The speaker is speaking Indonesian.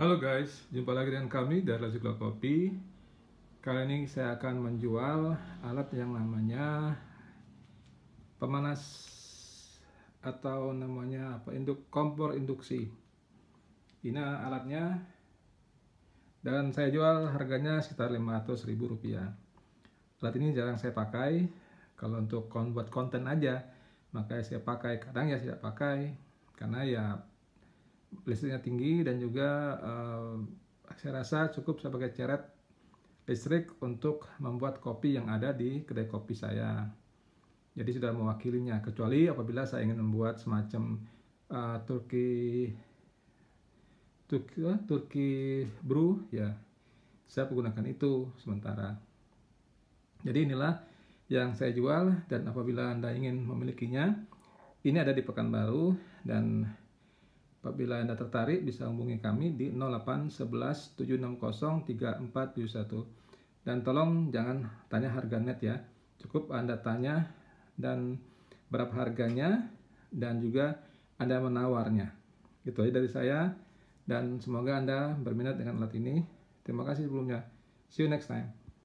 Halo guys, jumpa lagi dengan kami dari Lazikla Kopi. Kali ini saya akan menjual alat yang namanya pemanas atau namanya apa induk kompor induksi. Ini alatnya dan saya jual harganya sekitar 500 ribu rupiah. Alat ini jarang saya pakai. Kalau untuk buat konten aja, makanya saya pakai. Kadang ya saya pakai karena ya listriknya tinggi dan juga uh, saya rasa cukup sebagai ceret listrik untuk membuat kopi yang ada di kedai kopi saya. Jadi sudah mewakilinya, kecuali apabila saya ingin membuat semacam uh, Turki Turki, uh, Turki brew ya. Saya menggunakan itu sementara. Jadi inilah yang saya jual dan apabila Anda ingin memilikinya, ini ada di Pekanbaru dan Apabila Anda tertarik bisa hubungi kami di 08 11 760 3471. Dan tolong jangan tanya harga net ya. Cukup Anda tanya dan berapa harganya dan juga Anda menawarnya. itu aja dari saya dan semoga Anda berminat dengan alat ini. Terima kasih sebelumnya. See you next time.